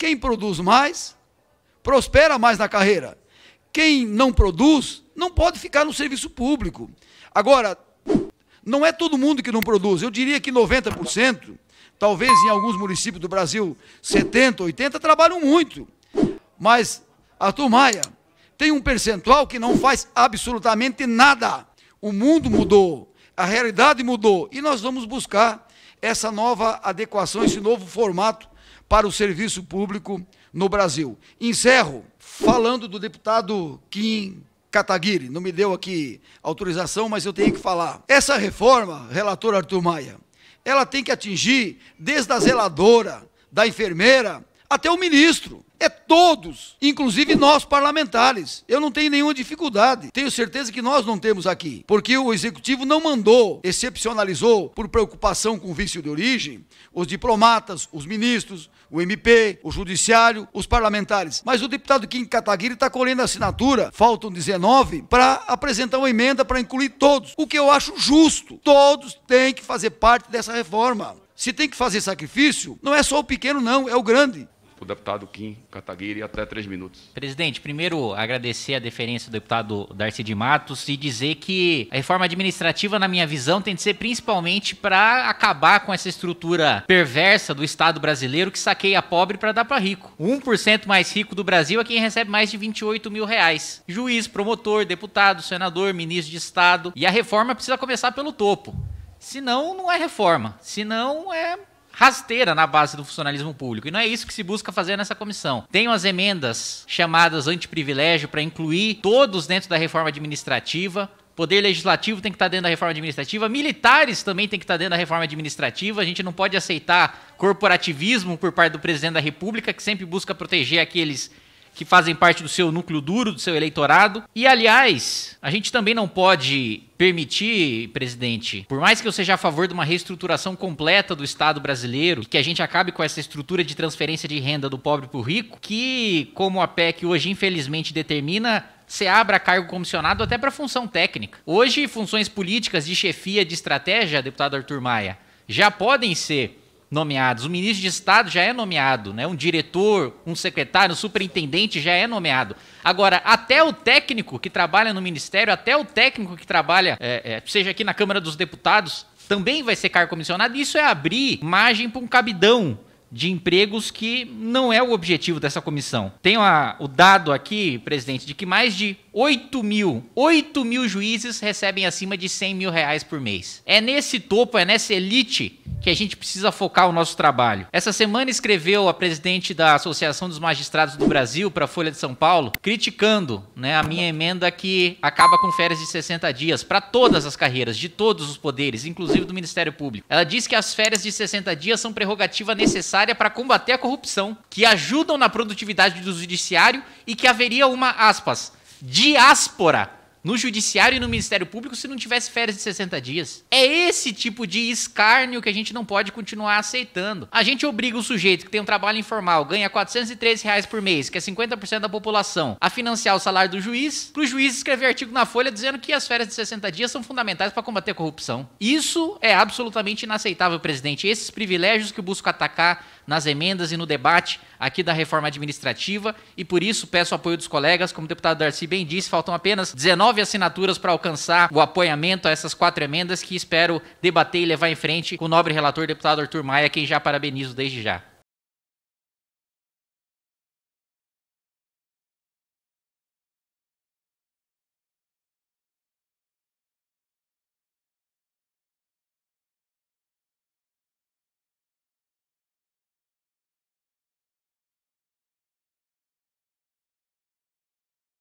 Quem produz mais, prospera mais na carreira. Quem não produz, não pode ficar no serviço público. Agora, não é todo mundo que não produz. Eu diria que 90%, talvez em alguns municípios do Brasil, 70%, 80% trabalham muito. Mas, Arthur Maia, tem um percentual que não faz absolutamente nada. O mundo mudou, a realidade mudou e nós vamos buscar essa nova adequação, esse novo formato para o serviço público no Brasil. Encerro falando do deputado Kim Kataguiri. Não me deu aqui autorização, mas eu tenho que falar. Essa reforma, relator Arthur Maia, ela tem que atingir desde a zeladora, da enfermeira, até o ministro. É todos, inclusive nós parlamentares. Eu não tenho nenhuma dificuldade. Tenho certeza que nós não temos aqui, porque o executivo não mandou, excepcionalizou por preocupação com o vício de origem, os diplomatas, os ministros, o MP, o judiciário, os parlamentares. Mas o deputado Kim Kataguiri está colhendo assinatura, faltam 19, para apresentar uma emenda para incluir todos, o que eu acho justo. Todos têm que fazer parte dessa reforma. Se tem que fazer sacrifício, não é só o pequeno, não, é o grande o deputado Kim Kataguiri até três minutos. Presidente, primeiro agradecer a deferência do deputado Darcy de Matos e dizer que a reforma administrativa, na minha visão, tem de ser principalmente para acabar com essa estrutura perversa do Estado brasileiro que saqueia pobre para dar para rico. 1% mais rico do Brasil é quem recebe mais de 28 mil reais. Juiz, promotor, deputado, senador, ministro de Estado. E a reforma precisa começar pelo topo. Senão, não é reforma. Senão, é rasteira na base do funcionalismo público. E não é isso que se busca fazer nessa comissão. tem umas emendas chamadas antiprivilégio para incluir todos dentro da reforma administrativa. Poder legislativo tem que estar tá dentro da reforma administrativa, militares também tem que estar tá dentro da reforma administrativa. A gente não pode aceitar corporativismo por parte do presidente da República, que sempre busca proteger aqueles que fazem parte do seu núcleo duro, do seu eleitorado. E, aliás, a gente também não pode permitir, presidente, por mais que eu seja a favor de uma reestruturação completa do Estado brasileiro, que a gente acabe com essa estrutura de transferência de renda do pobre para o rico, que, como a PEC hoje infelizmente determina, você abra cargo comissionado até para função técnica. Hoje, funções políticas de chefia de estratégia, deputado Arthur Maia, já podem ser nomeados. O ministro de Estado já é nomeado, né? Um diretor, um secretário, um superintendente já é nomeado. Agora, até o técnico que trabalha no ministério, até o técnico que trabalha, é, é, seja aqui na Câmara dos Deputados, também vai ser cargo comissionado. Isso é abrir margem para um cabidão de empregos que não é o objetivo dessa comissão. Tenho o dado aqui, presidente, de que mais de 8 mil, 8 mil juízes recebem acima de 100 mil reais por mês. É nesse topo, é nessa elite que a gente precisa focar o nosso trabalho. Essa semana escreveu a presidente da Associação dos Magistrados do Brasil para a Folha de São Paulo, criticando né, a minha emenda que acaba com férias de 60 dias para todas as carreiras, de todos os poderes, inclusive do Ministério Público. Ela diz que as férias de 60 dias são prerrogativa necessária para combater a corrupção, que ajudam na produtividade do judiciário e que haveria uma, aspas, diáspora no judiciário e no Ministério Público se não tivesse férias de 60 dias. É esse tipo de escárnio que a gente não pode continuar aceitando. A gente obriga o sujeito que tem um trabalho informal, ganha R$ reais por mês, que é 50% da população, a financiar o salário do juiz, para o juiz escrever artigo na Folha dizendo que as férias de 60 dias são fundamentais para combater a corrupção. Isso é absolutamente inaceitável, presidente. Esses privilégios que busco atacar nas emendas e no debate aqui da reforma administrativa e por isso peço apoio dos colegas. Como o deputado Darcy bem disse, faltam apenas 19 assinaturas para alcançar o apoiamento a essas quatro emendas que espero debater e levar em frente com o nobre relator deputado Arthur Maia, quem já parabenizo desde já.